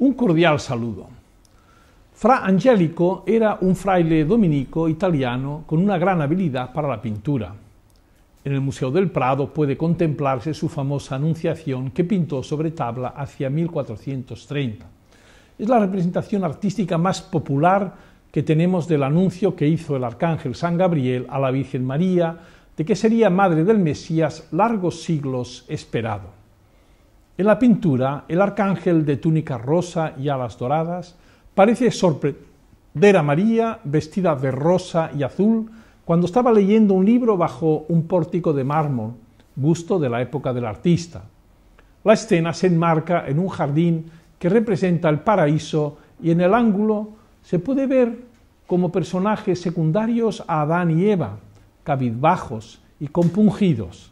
Un cordial saludo. Fra Angelico era un fraile dominico italiano con una gran habilidad para la pintura. En el Museo del Prado puede contemplarse su famosa Anunciación que pintó sobre tabla hacia 1430. Es la representación artística más popular que tenemos del anuncio que hizo el arcángel San Gabriel a la Virgen María de que sería madre del Mesías largos siglos esperado. En la pintura, el arcángel de túnica rosa y alas doradas parece sorprender a María, vestida de rosa y azul, cuando estaba leyendo un libro bajo un pórtico de mármol, gusto de la época del artista. La escena se enmarca en un jardín que representa el paraíso y en el ángulo se puede ver como personajes secundarios a Adán y Eva, cabizbajos y compungidos.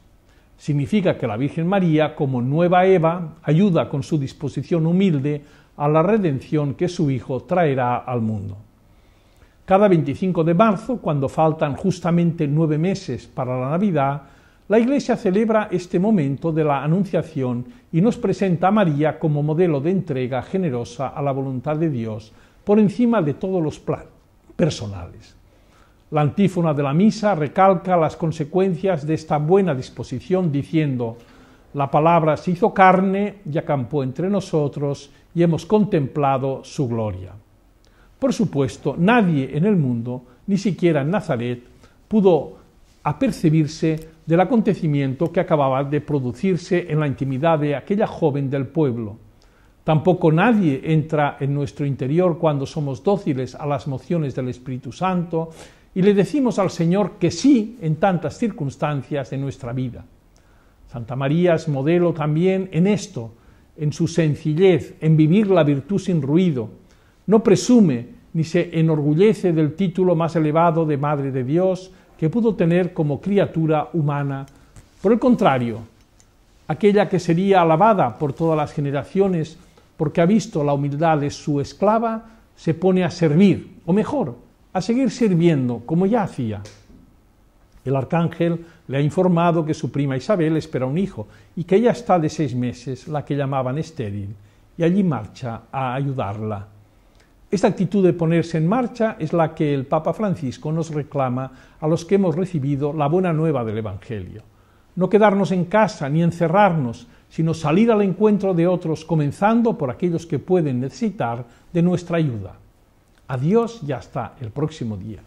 Significa que la Virgen María, como nueva Eva, ayuda con su disposición humilde a la redención que su Hijo traerá al mundo. Cada 25 de marzo, cuando faltan justamente nueve meses para la Navidad, la Iglesia celebra este momento de la Anunciación y nos presenta a María como modelo de entrega generosa a la voluntad de Dios por encima de todos los planes personales. La antífona de la misa recalca las consecuencias de esta buena disposición diciendo, la palabra se hizo carne y acampó entre nosotros y hemos contemplado su gloria. Por supuesto, nadie en el mundo, ni siquiera en Nazaret, pudo apercibirse del acontecimiento que acababa de producirse en la intimidad de aquella joven del pueblo. Tampoco nadie entra en nuestro interior cuando somos dóciles a las mociones del Espíritu Santo y le decimos al Señor que sí en tantas circunstancias de nuestra vida. Santa María es modelo también en esto, en su sencillez, en vivir la virtud sin ruido. No presume ni se enorgullece del título más elevado de Madre de Dios que pudo tener como criatura humana. Por el contrario, aquella que sería alabada por todas las generaciones porque ha visto la humildad de su esclava, se pone a servir, o mejor, a seguir sirviendo como ya hacía. El arcángel le ha informado que su prima Isabel espera un hijo y que ella está de seis meses, la que llamaban estéril, y allí marcha a ayudarla. Esta actitud de ponerse en marcha es la que el Papa Francisco nos reclama a los que hemos recibido la buena nueva del Evangelio. No quedarnos en casa ni encerrarnos, sino salir al encuentro de otros, comenzando por aquellos que pueden necesitar de nuestra ayuda. Adiós y hasta el próximo día.